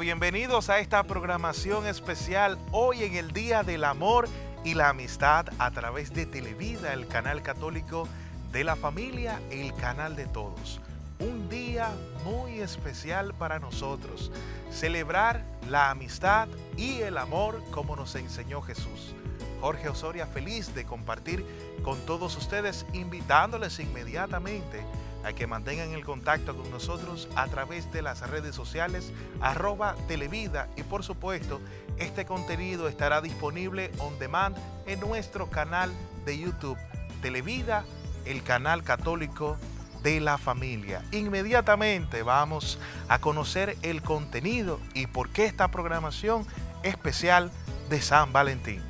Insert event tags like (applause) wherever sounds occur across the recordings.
bienvenidos a esta programación especial hoy en el Día del Amor y la Amistad a través de Televida, el canal católico de la familia, el canal de todos. Un día muy especial para nosotros, celebrar la amistad y el amor como nos enseñó Jesús. Jorge Osoria feliz de compartir con todos ustedes, invitándoles inmediatamente a que mantengan el contacto con nosotros a través de las redes sociales arroba televida y por supuesto este contenido estará disponible on demand en nuestro canal de YouTube Televida, el canal católico de la familia. Inmediatamente vamos a conocer el contenido y por qué esta programación especial de San Valentín.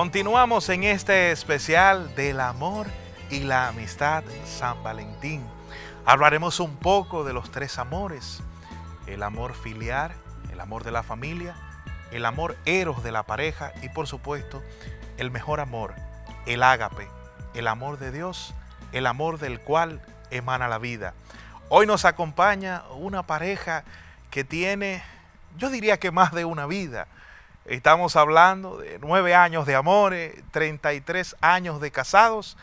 Continuamos en este especial del amor y la amistad San Valentín. Hablaremos un poco de los tres amores, el amor filial, el amor de la familia, el amor eros de la pareja y por supuesto el mejor amor, el ágape, el amor de Dios, el amor del cual emana la vida. Hoy nos acompaña una pareja que tiene, yo diría que más de una vida, Estamos hablando de nueve años de amores, 33 años de casados,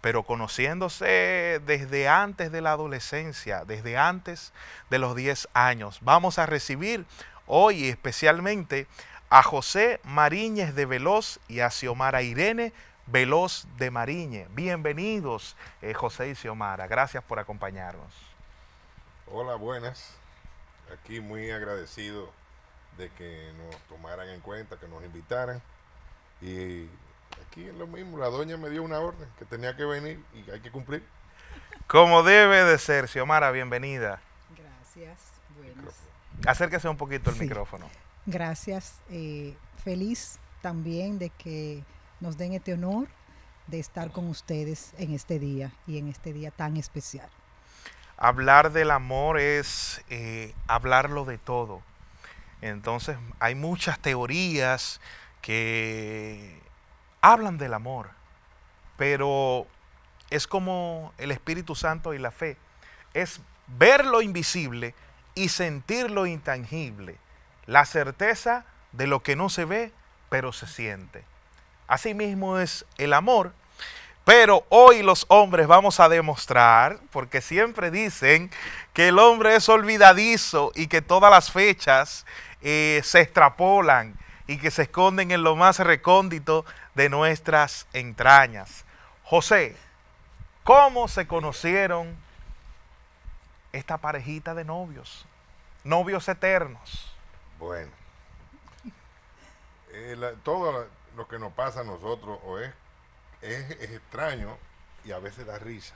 pero conociéndose desde antes de la adolescencia, desde antes de los 10 años. Vamos a recibir hoy especialmente a José Mariñez de Veloz y a Xiomara Irene Veloz de Mariñez. Bienvenidos, eh, José y Xiomara. Gracias por acompañarnos. Hola, buenas. Aquí muy agradecido de que nos tomaran en cuenta, que nos invitaran. Y aquí es lo mismo, la doña me dio una orden que tenía que venir y hay que cumplir. Como debe de ser, Xiomara, bienvenida. Gracias, buenas. Acérquese un poquito el micrófono. Gracias, eh, feliz también de que nos den este honor de estar con ustedes en este día y en este día tan especial. Hablar del amor es eh, hablarlo de todo. Entonces hay muchas teorías que hablan del amor, pero es como el Espíritu Santo y la fe. Es ver lo invisible y sentir lo intangible. La certeza de lo que no se ve, pero se siente. Asimismo es el amor. Pero hoy los hombres vamos a demostrar, porque siempre dicen que el hombre es olvidadizo y que todas las fechas se extrapolan y que se esconden en lo más recóndito de nuestras entrañas. José, ¿cómo se conocieron esta parejita de novios? Novios eternos. Bueno, eh, todo lo que nos pasa a nosotros o es, es extraño y a veces da risa.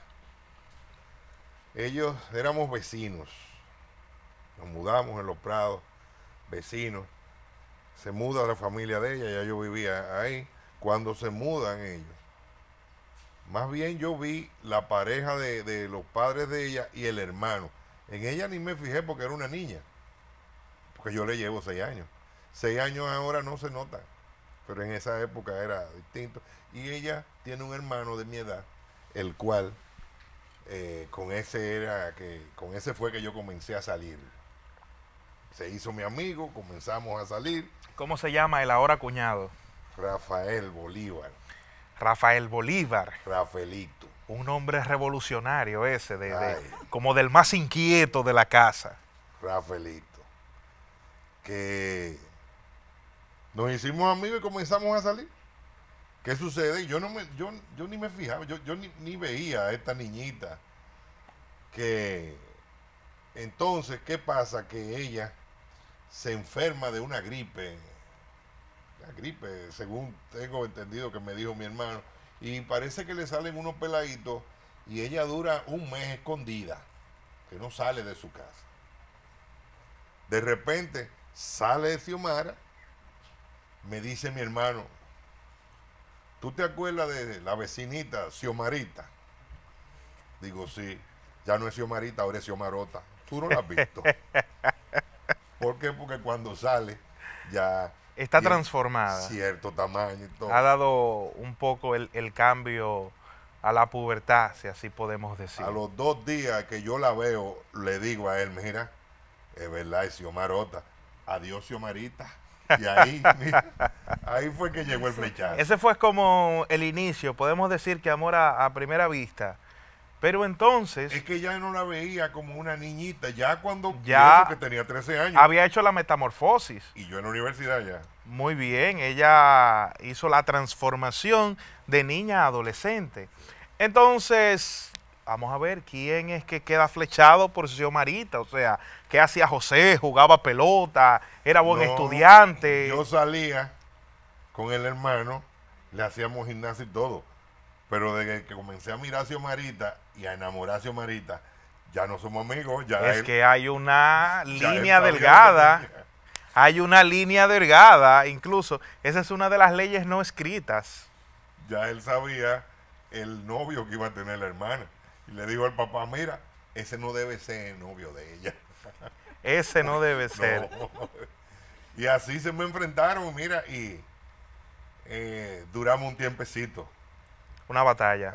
Ellos éramos vecinos, nos mudamos en los prados vecinos, se muda la familia de ella, ya yo vivía ahí, cuando se mudan ellos. Más bien yo vi la pareja de, los padres de ella y el hermano. En ella ni me fijé porque era una niña, porque yo le llevo seis años. Seis años ahora no se nota, pero en esa época era distinto. Y ella tiene un hermano de mi edad, el cual eh, con ese era que con ese fue que yo comencé a salir se hizo mi amigo, comenzamos a salir. ¿Cómo se llama el ahora cuñado? Rafael Bolívar. Rafael Bolívar. Rafaelito. Un hombre revolucionario ese, como del más inquieto de la casa. Rafaelito. Que nos hicimos amigos y comenzamos a salir. ¿Qué sucede? Yo, no me, yo, ni me fijaba, yo, ni, ni veía a esta niñita que entonces, ¿qué pasa? Que ella se enferma de una gripe, la gripe, según tengo entendido que me dijo mi hermano, y parece que le salen unos peladitos y ella dura un mes escondida, que no sale de su casa. De repente sale Xiomara, me dice mi hermano, ¿tú te acuerdas de la vecinita Xiomarita? Digo, sí, ya no es Xiomarita, ahora es Xiomarota. Tú no la has visto. (laughs) ¿Por qué? Porque cuando sale ya... Está transformada. Cierto tamaño y todo. Ha dado un poco el, cambio a la pubertad, si así podemos decir. A los dos días que yo la veo, le digo a él, mira, es verdad, es Xiomarota. Adiós, Xiomarita. Y ahí, (laughs) mira, ahí fue que llegó el flechazo. Ese fue como el inicio. Podemos decir que amor a primera vista pero entonces. Es que ya no la veía como una niñita, ya cuando. Ya. Que tenía 13 años. Había hecho la metamorfosis. Y yo en la universidad ya. Muy bien, ella hizo la transformación de niña a adolescente. Entonces, vamos a ver quién es que queda flechado por Marita. O sea, ¿qué hacía José? ¿Jugaba pelota? ¿Era buen estudiante? Yo salía con el hermano, le hacíamos gimnasio y todo. Pero desde que comencé a mirar a Marita y a enamorarse Marita, ya no somos amigos. Ya es que hay una línea delgada. (laughs) Hay una línea delgada, incluso. Esa es una de las leyes no escritas. Ya él sabía el novio que iba a tener la hermana. Y le dijo al papá, mira, ese no debe ser el novio de ella. (laughs) Ese no debe (laughs) ser. Y así se me enfrentaron, mira, y eh, duramos un tiempecito. Una batalla.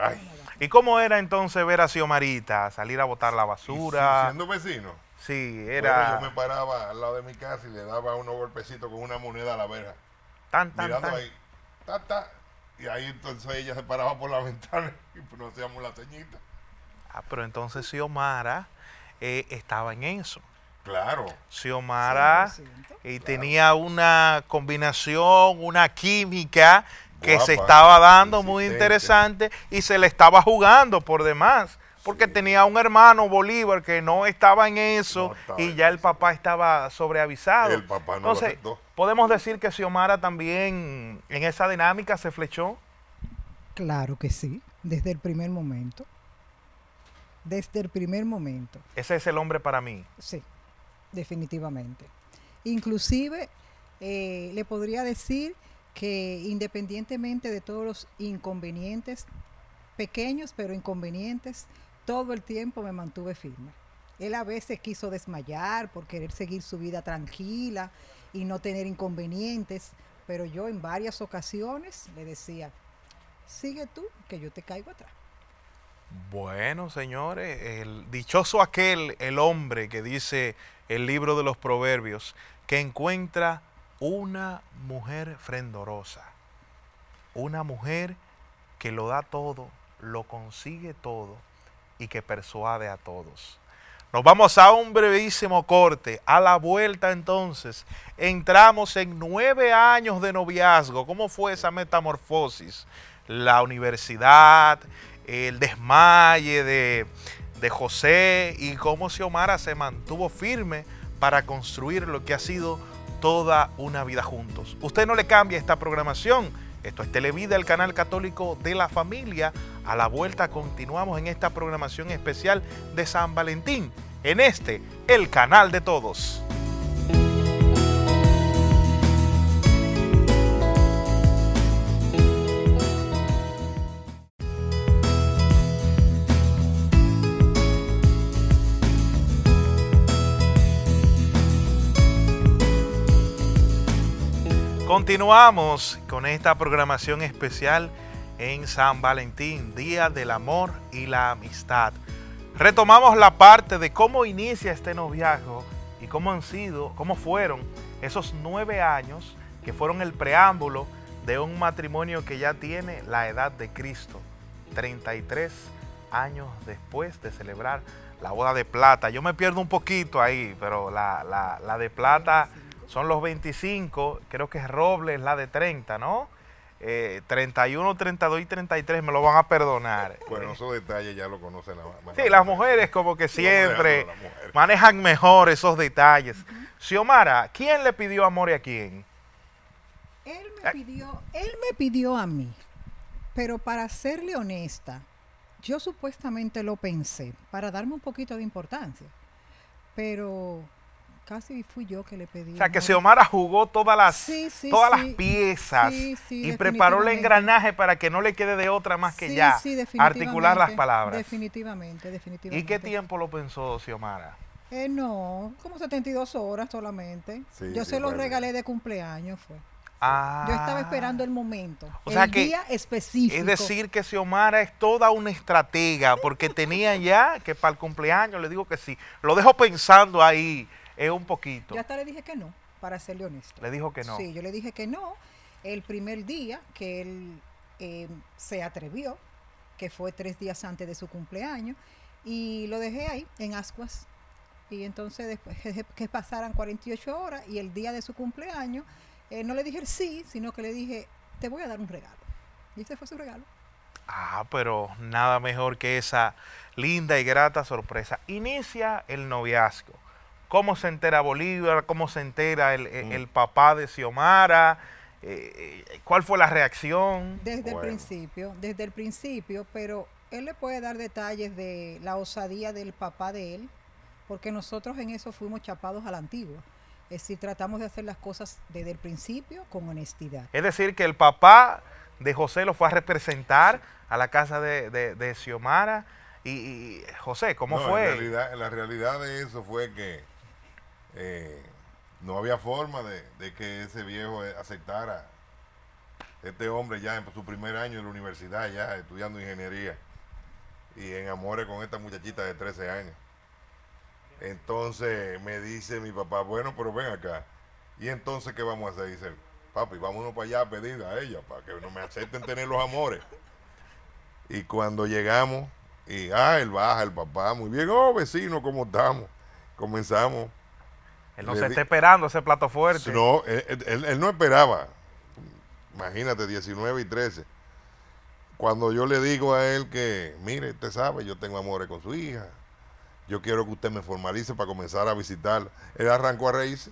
¿Y cómo era entonces ver a Xiomarita salir a botar la basura? siendo vecino. Sí, era. yo me paraba al lado de mi casa y le daba unos golpecitos con una moneda a la verja. mirando ahí. Ta, Y ahí entonces ella se paraba por la (laughs) ventana y pues, hacíamos la ceñita. Ah, pero entonces Xiomara eh, estaba en eso. Claro. Xiomara y tenía una combinación, una química que se estaba dando muy interesante y se le estaba jugando por demás. Porque tenía un hermano Bolívar que no estaba en eso y ya el papá estaba sobreavisado. El papá no Entonces, podemos decir que Xiomara también en esa dinámica se flechó. Claro que sí, desde el primer momento. Desde el primer momento. Ese es el hombre para mí. Sí, definitivamente. Inclusive eh, le podría decir que independientemente de todos los inconvenientes, pequeños pero inconvenientes, todo el tiempo me mantuve firme. Él a veces quiso desmayar por querer seguir su vida tranquila y no tener inconvenientes, pero yo en varias ocasiones le decía, sigue tú, que yo te caigo atrás. Bueno, señores, el dichoso aquel, el hombre que dice el libro de los proverbios, que encuentra una mujer frendorosa, una mujer que lo da todo, lo consigue todo y que persuade a todos. Nos vamos a un brevísimo corte. A la vuelta entonces, entramos en nueve años de noviazgo. ¿Cómo fue esa metamorfosis? La universidad, el desmaye de, de José y cómo Xiomara se mantuvo firme para construir lo que ha sido toda una vida juntos. Usted no le cambia esta programación. Esto es Televida, el canal católico de la familia. A la vuelta continuamos en esta programación especial de San Valentín. En este, el canal de todos. Continuamos con esta programación especial en San Valentín, Día del Amor y la Amistad. Retomamos la parte de cómo inicia este noviazgo y cómo han sido, cómo fueron esos nueve años que fueron el preámbulo de un matrimonio que ya tiene la edad de Cristo, 33 años después de celebrar la boda de plata. Yo me pierdo un poquito ahí, pero la, la de plata son los 25, creo que es Robles la de 30, ¿no? 31, eh, 32 y 33 me lo van a perdonar. (laughs) Bueno, esos detalles ya lo conocen mujeres. Sí, las mujeres como que siempre manejan mejor esos detalles. Xiomara, ¿quién le pidió amor y a quién? Él me pidió, él me pidió a mí. Pero para serle honesta, yo supuestamente lo pensé para darme un poquito de importancia. Pero casi fui yo que le pedí. O sea, que Xiomara jugó todas las, todas las piezas y preparó el engranaje para que no le quede de otra más que ya articular las palabras. Definitivamente, definitivamente. ¿Y qué tiempo lo pensó Xiomara? Eh, no, como 72 horas solamente. yo se lo regalé de cumpleaños, fue. Ah. yo estaba esperando el momento, o sea el que, día específico. Es decir, que Xiomara es toda una estratega, porque tenía ya que para el cumpleaños, le digo que sí, lo dejo pensando ahí es eh, un poquito. Ya hasta le dije que no, para serle honesto. Le dijo que no. Sí, yo le dije que no. El primer día que él eh, se atrevió, que fue tres días antes de su cumpleaños, y lo dejé ahí, en ascuas. Y entonces después que pasaran 48 horas y el día de su cumpleaños, eh, no le dije sí, sino que le dije, te voy a dar un regalo. Y ese fue su regalo. Ah, pero nada mejor que esa linda y grata sorpresa. Inicia el noviazgo cómo se entera Bolívar, cómo se entera el, mm. papá de Xiomara, eh, eh, cuál fue la reacción. Desde el principio, desde el principio, pero él le puede dar detalles de la osadía del papá de él, porque nosotros en eso fuimos chapados al antiguo. Es decir, tratamos de hacer las cosas desde el principio con honestidad. Es decir, que el papá de José lo fue a representar a la casa de, Xiomara. Y, José, ¿cómo fue? la realidad de eso fue que eh, no había forma de, que ese viejo eh, aceptara este hombre ya en su primer año en la universidad, ya estudiando ingeniería y en amores con esta muchachita de 13 años. Entonces me dice mi papá, bueno, pero ven acá. Y entonces, ¿qué vamos a hacer? Dice, papi, vámonos para allá a pedir a ella para que no me acepten tener los amores. Y cuando llegamos, y ah, él baja, el papá, muy bien, oh vecino, ¿cómo estamos? Comenzamos él no se está esperando ese plato fuerte. No, él, no esperaba. Imagínate, 19 y 13. Cuando yo le digo a él que, mire, usted sabe, yo tengo amores con su hija, yo quiero que usted me formalice para comenzar a visitarla. Él arrancó a reírse,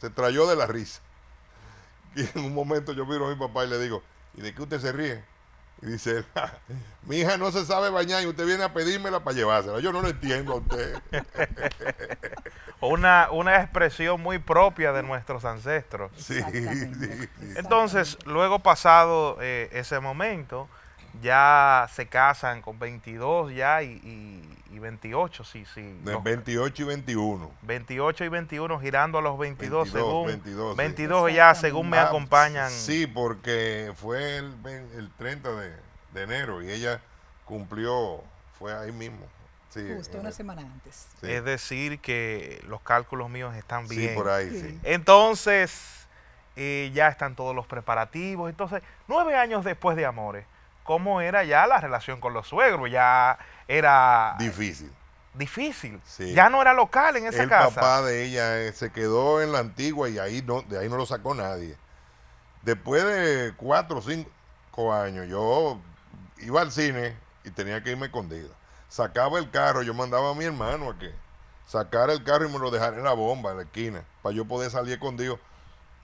se trayó de la risa. (laughs) Y en un momento yo miro a mi papá y le digo, ¿y de qué usted se ríe? dice, (laughs) mi hija no se sabe bañar y usted viene a pedírmela para llevársela. Yo no lo entiendo a usted. (laughs) una, una expresión muy propia de nuestros ancestros. Sí, Entonces, luego pasado eh, ese momento, ya se casan con 22 ya y, 28, sí, sí. 28 y 21. 28 y 21, girando a los 22, 22 según. 22, ya, según me acompañan. Ah, sí, porque fue el, 30 de, enero y ella cumplió, fue ahí mismo. Sí, Justo una semana antes. Es decir, que los cálculos míos están bien. Sí, por ahí, sí. Entonces, eh, ya están todos los preparativos. Entonces, nueve años después de Amores cómo era ya la relación con los suegros. Ya era... Difícil. Difícil. Ya no era local en esa casa. El papá de ella eh, se quedó en la antigua y ahí no, de ahí no lo sacó nadie. Después de cuatro o cinco años, yo iba al cine y tenía que irme escondido. Sacaba el carro, yo mandaba a mi hermano a que sacara el carro y me lo dejara en la bomba, en la esquina, para yo poder salir escondido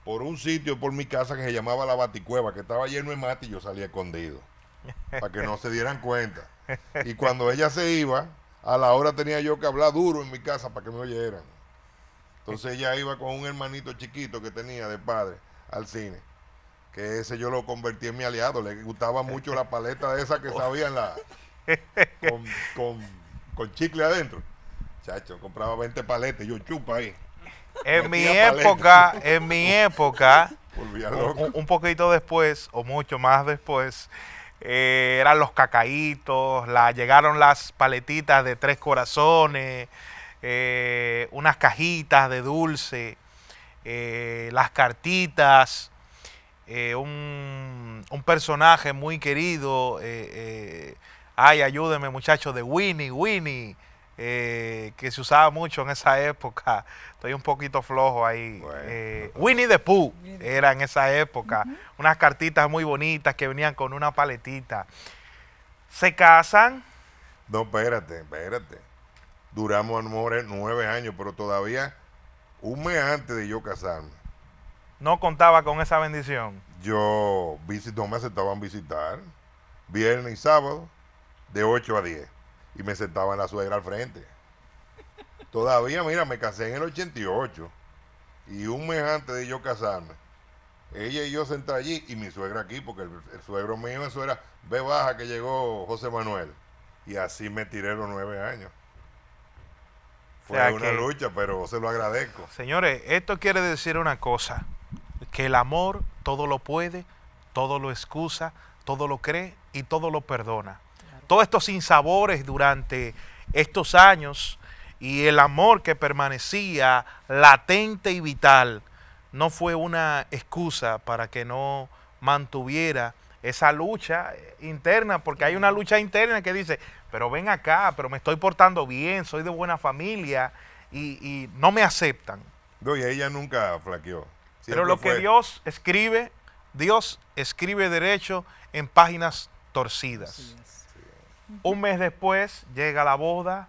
por un sitio por mi casa que se llamaba La Baticueva, que estaba lleno de mate y yo salía escondido para que no se dieran cuenta. Y cuando ella se iba, a la hora tenía yo que hablar duro en mi casa para que me oyeran. Entonces ella iba con un hermanito chiquito que tenía de padre al cine. Que ese yo lo convertí en mi aliado. Le gustaba mucho la paleta de esa que sabían la. Con, chicle adentro. Chacho, compraba 20 paletas y yo chupa ahí. En mi época, en mi época, un poquito después o mucho más después, eh, eran los cacaitos, llegaron las paletitas de tres corazones, eh, unas cajitas de dulce, eh, las cartitas, un, un, personaje muy querido, ay, ayúdeme muchachos, de Winnie, Winnie, eh, que se usaba mucho en esa época. (laughs) Estoy un poquito flojo ahí. Eh, Winnie the Pooh era en esa época. Unas cartitas muy bonitas que venían con una paletita. Se casan. No, espérate, espérate. Duramos amores nueve años, pero todavía un mes antes de yo casarme. No contaba con esa bendición. Yo visito, me aceptaban visitar viernes y sábado de 8 a 10 y me sentaba en la suegra al frente. Todavía, mira, me casé en el 88 y un mes antes de yo casarme, ella y yo senté allí y mi suegra aquí, porque el, suegro mío eso era, ve baja que llegó José Manuel. Y así me tiré los nueve años. Fue una lucha, pero se lo agradezco. Señores, esto quiere decir una cosa, que el amor todo lo puede, todo lo excusa, todo lo cree y todo lo perdona todos estos sinsabores durante estos años y el amor que permanecía latente y vital no fue una excusa para que no mantuviera esa lucha eh, interna, porque hay una lucha interna que dice, pero ven acá, pero me estoy portando bien, soy de buena familia y, no me aceptan. No, y ella nunca flaqueó. pero lo que Dios escribe, Dios escribe derecho en páginas torcidas. Un mes después llega la boda.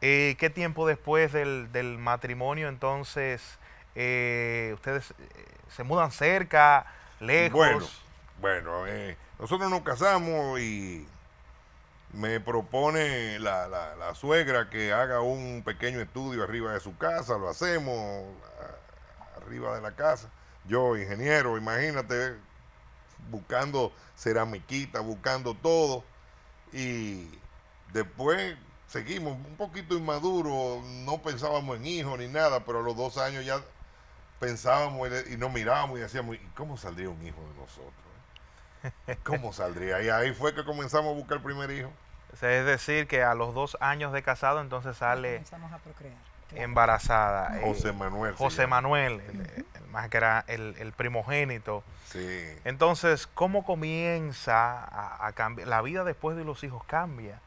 Eh, ¿Qué tiempo después del, matrimonio entonces eh, ustedes eh, se mudan cerca, lejos? Bueno, nosotros nos casamos y me propone la, la, la, suegra que haga un pequeño estudio arriba de su casa, lo hacemos arriba de la casa. Yo, ingeniero, imagínate, buscando ceramiquita, buscando todo y después seguimos un poquito inmaduros, no pensábamos en hijos ni nada, pero a los dos años ya pensábamos y nos mirábamos y decíamos, ¿y cómo saldría un hijo de nosotros? (laughs) ¿Cómo saldría? Y ahí fue que comenzamos a buscar el primer hijo. Es decir, que a los dos años de casado entonces sale... Comenzamos a procrear embarazada. Eh, José Manuel. José Manuel, más que era el, primogénito. Entonces, ¿cómo comienza a, cambiar? La vida después de los hijos cambia.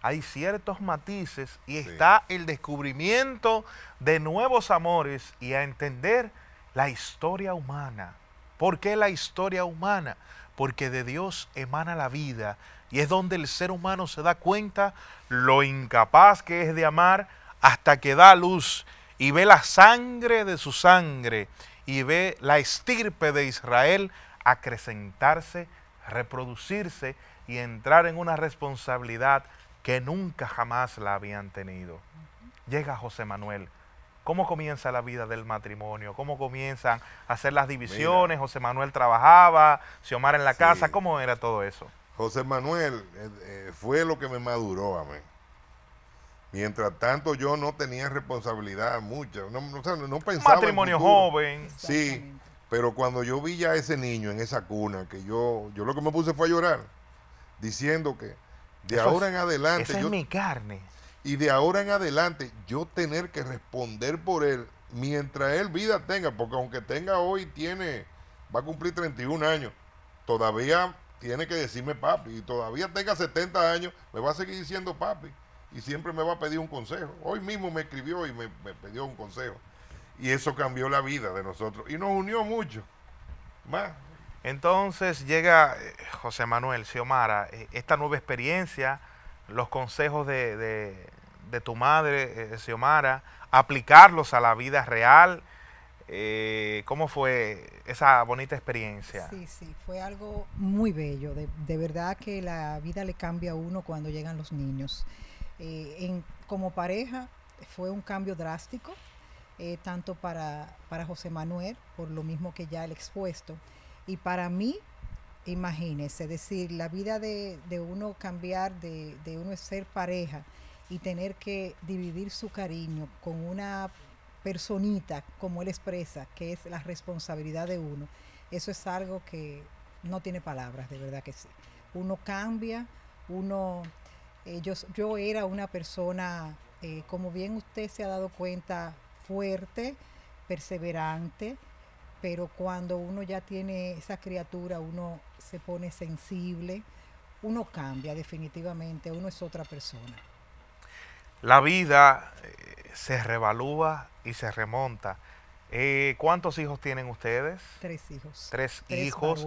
Hay ciertos matices y está el descubrimiento de nuevos amores y a entender la historia humana. ¿Por qué la historia humana? Porque de Dios emana la vida y es donde el ser humano se da cuenta lo incapaz que es de amar, hasta que da luz y ve la sangre de su sangre y ve la estirpe de Israel acrecentarse, reproducirse y entrar en una responsabilidad que nunca jamás la habían tenido. Llega José Manuel. ¿Cómo comienza la vida del matrimonio? ¿Cómo comienzan a hacer las divisiones? José Manuel trabajaba, Xiomara en la casa, ¿cómo era todo eso? José Manuel eh, eh, fue lo que me maduró a mí. Mientras tanto, yo no tenía responsabilidad mucha. No, pensaba. Matrimonio joven. Sí, pero cuando yo vi ya a ese niño en esa cuna, que yo, yo lo que me puse fue a llorar, diciendo que de ahora en adelante. Esa es mi carne. Y de ahora en adelante, yo tener que responder por él mientras él vida tenga, porque aunque tenga hoy, tiene, va a cumplir 31 años, todavía tiene que decirme papi, y todavía tenga 70 años, me va a seguir diciendo papi y siempre me va a pedir un consejo. Hoy mismo me escribió y me, pidió un consejo. Y eso cambió la vida de nosotros y nos unió mucho. Más. Entonces llega eh, José Manuel Xiomara, eh, esta nueva experiencia, los consejos de, de, tu madre, Xiomara, eh, aplicarlos a la vida real. ¿Cómo fue esa bonita experiencia? Sí, sí, fue algo muy bello. De, de, verdad que la vida le cambia a uno cuando llegan los niños. Eh, en, como pareja fue un cambio drástico, eh, tanto para, para José Manuel, por lo mismo que ya el expuesto, y para mí, imagínese, decir, la vida de, de uno cambiar, de, de uno ser pareja y tener que dividir su cariño con una personita, como él expresa, que es la responsabilidad de uno, eso es algo que no tiene palabras, de verdad que sí. Uno cambia, uno yo, era una persona, eh, como bien usted se ha dado cuenta, fuerte, perseverante, pero cuando uno ya tiene esa criatura, uno se pone sensible, uno cambia definitivamente, uno es otra persona. La vida eh, se revalúa y se remonta. Eh, ¿Cuántos hijos tienen ustedes? Tres hijos. Tres, hijos.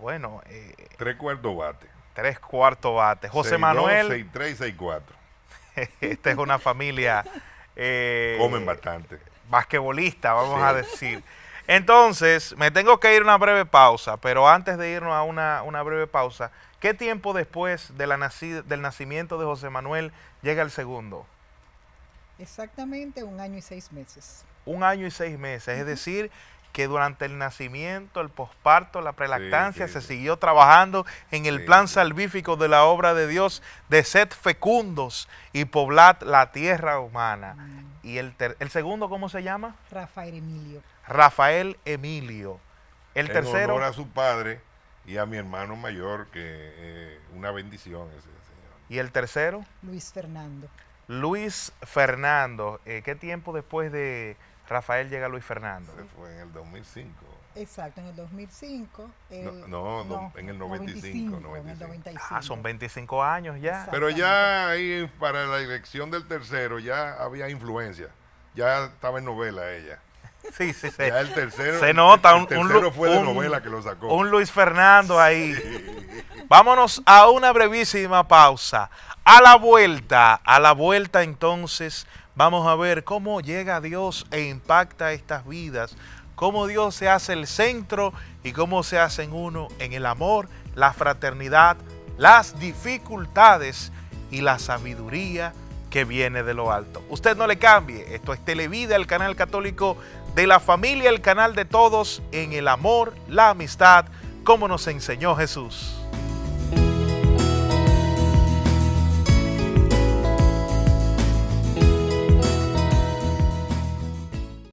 Bueno, eh, tres cuartos bate. Tres cuartos bate. José Manuel. 6, 3 6, Esta es una familia. Eh, Comen bastante. Basquetbolista, vamos a decir. Entonces, me tengo que ir a una breve pausa, pero antes de irnos a una, breve pausa, ¿qué tiempo después de la del nacimiento de José Manuel llega el segundo? Exactamente un año y seis meses. Un año y seis meses, es decir, que durante el nacimiento, el posparto, la prelactancia, se siguió trabajando en el plan salvífico de la obra de Dios de sed fecundos y poblad la tierra humana. Mm. ¿Y el, segundo cómo se llama? Rafael Emilio. Rafael Emilio. El tercero. Honor a su padre y a mi hermano mayor, que eh, una bendición ese señor. ¿Y el tercero? Luis Fernando. Luis Fernando, eh, ¿qué tiempo después de, Rafael llega Luis Fernando. fue en el 2005. Exacto, en el 2005. no, en el 95, Ah, son 25 años ya. Pero ya ahí para la dirección del tercero ya había influencia. Ya estaba en novela ella. (laughs) Sí, sí, sí. Ya el tercero, se nota. Un, tercero un, fue de novela que lo sacó. Un Luis Fernando ahí. (laughs) Vámonos a una brevísima pausa. A la vuelta, a la vuelta entonces Vamos a ver cómo llega Dios e impacta estas vidas, cómo Dios se hace el centro y cómo se hacen uno en el amor, la fraternidad, las dificultades y la sabiduría que viene de lo alto. Usted no le cambie, esto es Televida, el canal católico de la familia, el canal de todos en el amor, la amistad, como nos enseñó Jesús.